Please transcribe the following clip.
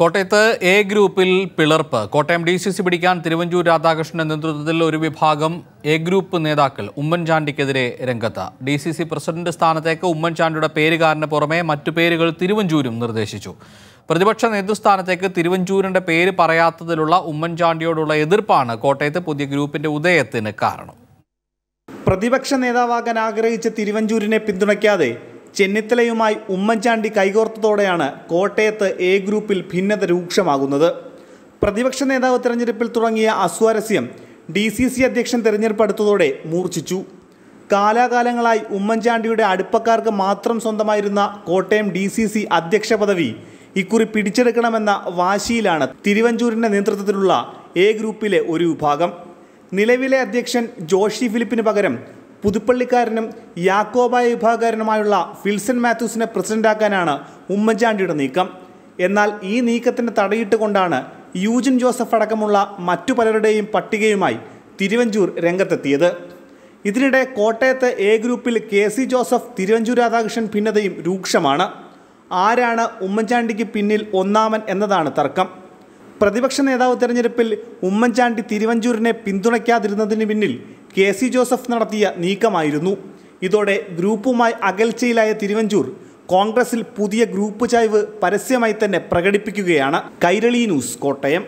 കോട്ടയത്ത് എ ഗ്രൂപ്പിൽ പിളർപ്പ് കോട്ടയം ഡി സി സി പിടിക്കാൻ തിരുവഞ്ചൂർ രാധാകൃഷ്ണന്റെ നേതൃത്വത്തിൽ ഒരു വിഭാഗം എ ഗ്രൂപ്പ് നേതാക്കൾ ഉമ്മൻചാണ്ടിക്കെതിരെ രംഗത്ത് ഡി സി സി പ്രസിഡന്റ് സ്ഥാനത്തേക്ക് ഉമ്മൻചാണ്ടിയുടെ പേരുകാരന് പുറമെ മറ്റു പേരുകൾ തിരുവഞ്ചൂരും നിർദ്ദേശിച്ചു പ്രതിപക്ഷ നേതൃസ്ഥാനത്തേക്ക് തിരുവഞ്ചൂരിന്റെ പേര് പറയാത്തതിലുള്ള ഉമ്മൻചാണ്ടിയോടുള്ള എതിർപ്പാണ് കോട്ടയത്ത് പുതിയ ഗ്രൂപ്പിന്റെ ഉദയത്തിന് കാരണം പ്രതിപക്ഷ നേതാവാകാൻ ആഗ്രഹിച്ച തിരുവഞ്ചൂരിനെ പിന്തുണയ്ക്കാതെ ചെന്നിത്തലയുമായി ഉമ്മൻചാണ്ടി കൈകോർത്തതോടെയാണ് കോട്ടയത്ത് എ ഗ്രൂപ്പിൽ ഭിന്നത രൂക്ഷമാകുന്നത് പ്രതിപക്ഷ നേതാവ് തെരഞ്ഞെടുപ്പിൽ തുടങ്ങിയ അസ്വാരസ്യം ഡി സി സി അധ്യക്ഷൻ തെരഞ്ഞെടുപ്പ് അടുത്തതോടെ മൂർച്ഛിച്ചു കാലാകാലങ്ങളായി ഉമ്മൻചാണ്ടിയുടെ അടുപ്പക്കാർക്ക് മാത്രം സ്വന്തമായിരുന്ന കോട്ടയം ഡി സി സി അധ്യക്ഷ പദവി ഇക്കുറി പിടിച്ചെടുക്കണമെന്ന വാശിയിലാണ് തിരുവഞ്ചൂരിൻ്റെ നേതൃത്വത്തിലുള്ള എ ഗ്രൂപ്പിലെ ഒരു വിഭാഗം നിലവിലെ അധ്യക്ഷൻ ജോഷി ഫിലിപ്പിന് പകരം പുതുപ്പള്ളിക്കാരനും യാക്കോബായ വിഭാഗകാരനുമായുള്ള ഫിൽസൺ മാത്യൂസിനെ പ്രസിഡന്റാക്കാനാണ് ഉമ്മൻചാണ്ടിയുടെ നീക്കം എന്നാൽ ഈ നീക്കത്തിന് തടയിട്ടുകൊണ്ടാണ് യൂജിൻ ജോസഫ് അടക്കമുള്ള മറ്റു പലരുടെയും പട്ടികയുമായി തിരുവഞ്ചൂർ രംഗത്തെത്തിയത് ഇതിനിടെ കോട്ടയത്ത് എ ഗ്രൂപ്പിൽ കെ സി ജോസഫ് തിരുവഞ്ചൂർ രാധാകൃഷ്ണൻ ഭിന്നതയും രൂക്ഷമാണ് ആരാണ് ഉമ്മൻചാണ്ടിക്ക് പിന്നിൽ ഒന്നാമൻ എന്നതാണ് തർക്കം പ്രതിപക്ഷ നേതാവ് തെരഞ്ഞെടുപ്പിൽ ഉമ്മൻചാണ്ടി തിരുവഞ്ചൂരിനെ പിന്തുണയ്ക്കാതിരുന്നതിന് പിന്നിൽ കെ സി ജോസഫ് നടത്തിയ നീക്കമായിരുന്നു ഇതോടെ ഗ്രൂപ്പുമായി അകൽച്ചയിലായ തിരുവഞ്ചൂർ കോൺഗ്രസിൽ പുതിയ ഗ്രൂപ്പ് ചായ്വ് പരസ്യമായി തന്നെ പ്രകടിപ്പിക്കുകയാണ് കൈരളി ന്യൂസ് കോട്ടയം